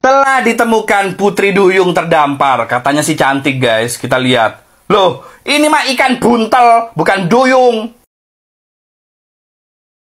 Telah ditemukan putri duyung terdampar. Katanya si cantik guys, kita lihat. Loh, ini mah ikan buntel, bukan duyung.